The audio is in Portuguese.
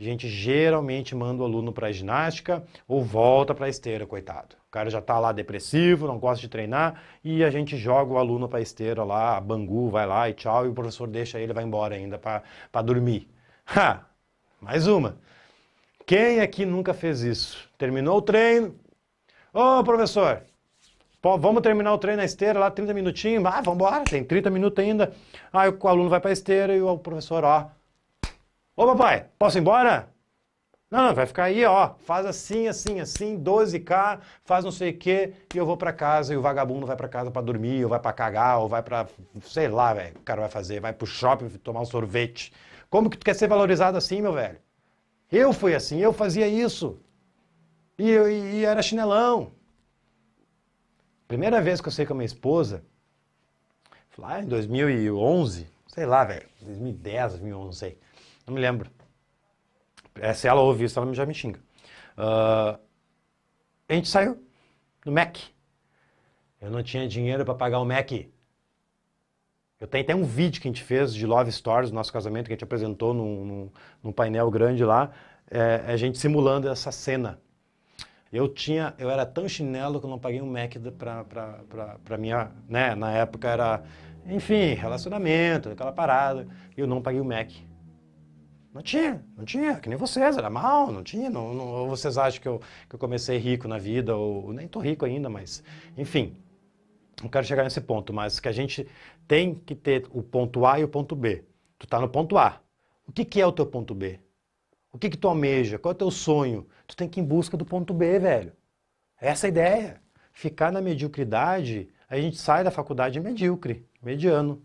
A gente geralmente manda o aluno para ginástica ou volta para esteira, coitado. O cara já está lá depressivo, não gosta de treinar e a gente joga o aluno para esteira lá, a bangu, vai lá e tchau, e o professor deixa ele vai embora ainda para dormir. Ha! Mais uma. Quem aqui nunca fez isso? Terminou o treino? Ô, professor, Pô, vamos terminar o treino na esteira lá, 30 minutinhos. Ah, vamos embora, tem 30 minutos ainda. Aí o aluno vai para a esteira e o professor, ó, Ô papai, posso ir embora? Não, não, vai ficar aí, ó, faz assim, assim, assim, 12K, faz não sei o quê, e eu vou para casa, e o vagabundo vai para casa para dormir, ou vai para cagar, ou vai para, sei lá, velho, o cara vai fazer, vai pro shopping tomar um sorvete. Como que tu quer ser valorizado assim, meu velho? Eu fui assim, eu fazia isso. E, eu, e era chinelão. Primeira vez que eu sei com a minha esposa, lá em 2011, sei lá, velho, 2010, 2011, não sei. Não me lembro. É, se ela ouvir isso, ela já me xinga. Uh, a gente saiu do Mac. Eu não tinha dinheiro para pagar o Mac. Eu tenho até um vídeo que a gente fez de Love Stories, nosso casamento, que a gente apresentou num, num, num painel grande lá, é, é, a gente simulando essa cena. Eu tinha, eu era tão chinelo que eu não paguei um Mac para minha, né, na época era, enfim, relacionamento, aquela parada, e eu não paguei o Mac. Não tinha, não tinha, que nem vocês, era mal, não tinha. Não, não, ou vocês acham que eu, que eu comecei rico na vida, ou nem estou rico ainda, mas enfim, não quero chegar nesse ponto, mas que a gente tem que ter o ponto A e o ponto B. Tu está no ponto A. O que, que é o teu ponto B? O que, que tu almeja? Qual é o teu sonho? Tu tem que ir em busca do ponto B, velho. Essa é a ideia. Ficar na mediocridade, a gente sai da faculdade medíocre, mediano.